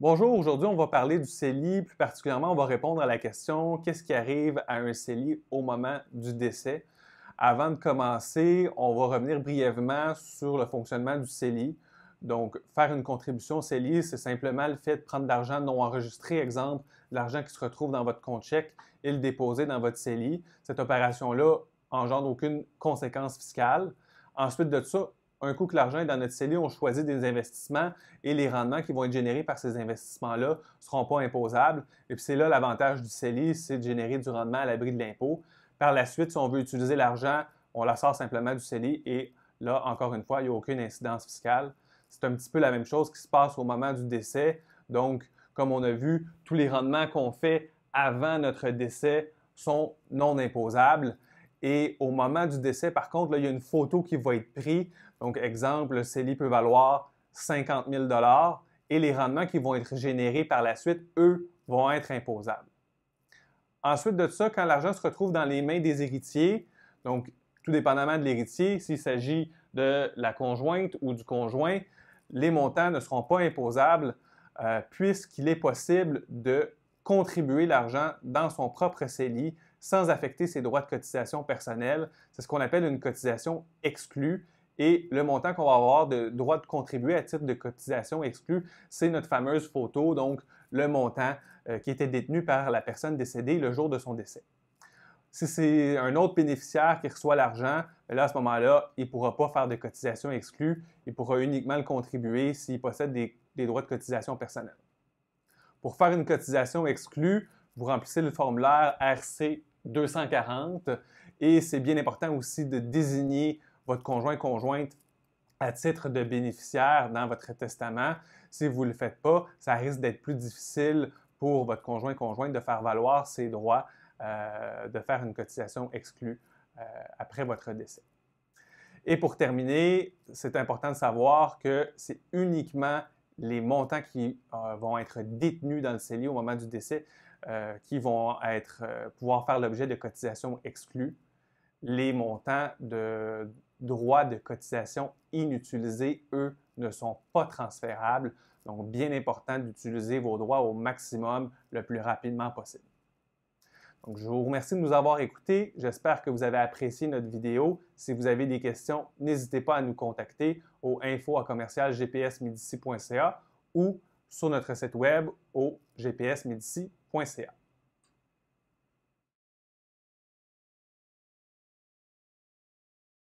Bonjour, aujourd'hui on va parler du CELI, plus particulièrement on va répondre à la question qu'est-ce qui arrive à un CELI au moment du décès. Avant de commencer, on va revenir brièvement sur le fonctionnement du CELI. Donc, faire une contribution CELI, c'est simplement le fait de prendre de l'argent non enregistré, exemple, l'argent qui se retrouve dans votre compte chèque et le déposer dans votre CELI. Cette opération-là engendre aucune conséquence fiscale. Ensuite de ça, un coup que l'argent est dans notre CELI, on choisit des investissements et les rendements qui vont être générés par ces investissements-là ne seront pas imposables. Et puis c'est là l'avantage du CELI, c'est de générer du rendement à l'abri de l'impôt. Par la suite, si on veut utiliser l'argent, on la sort simplement du CELI et là, encore une fois, il n'y a aucune incidence fiscale. C'est un petit peu la même chose qui se passe au moment du décès. Donc, comme on a vu, tous les rendements qu'on fait avant notre décès sont non imposables. Et au moment du décès, par contre, il y a une photo qui va être prise. Donc, exemple, le CELI peut valoir 50 000 et les rendements qui vont être générés par la suite, eux, vont être imposables. Ensuite de ça, quand l'argent se retrouve dans les mains des héritiers, donc tout dépendamment de l'héritier, s'il s'agit de la conjointe ou du conjoint, les montants ne seront pas imposables euh, puisqu'il est possible de contribuer l'argent dans son propre CELI sans affecter ses droits de cotisation personnelle. C'est ce qu'on appelle une cotisation exclue. Et le montant qu'on va avoir de droit de contribuer à titre de cotisation exclue, c'est notre fameuse photo, donc le montant euh, qui était détenu par la personne décédée le jour de son décès. Si c'est un autre bénéficiaire qui reçoit l'argent, ben à ce moment-là, il ne pourra pas faire de cotisation exclue. Il pourra uniquement le contribuer s'il possède des, des droits de cotisation personnelle. Pour faire une cotisation exclue, vous remplissez le formulaire RC 240. Et c'est bien important aussi de désigner votre conjoint conjointe à titre de bénéficiaire dans votre testament. Si vous ne le faites pas, ça risque d'être plus difficile pour votre conjoint conjoint de faire valoir ses droits euh, de faire une cotisation exclue euh, après votre décès. Et pour terminer, c'est important de savoir que c'est uniquement les montants qui euh, vont être détenus dans le CELI au moment du décès euh, qui vont être, euh, pouvoir faire l'objet de cotisations exclues, les montants de droits de cotisation inutilisés, eux, ne sont pas transférables. Donc, bien important d'utiliser vos droits au maximum le plus rapidement possible. je vous remercie de nous avoir écoutés. J'espère que vous avez apprécié notre vidéo. Si vous avez des questions, n'hésitez pas à nous contacter au info à commercial gpsmedici.ca ou sur notre site web au GPSmedici point c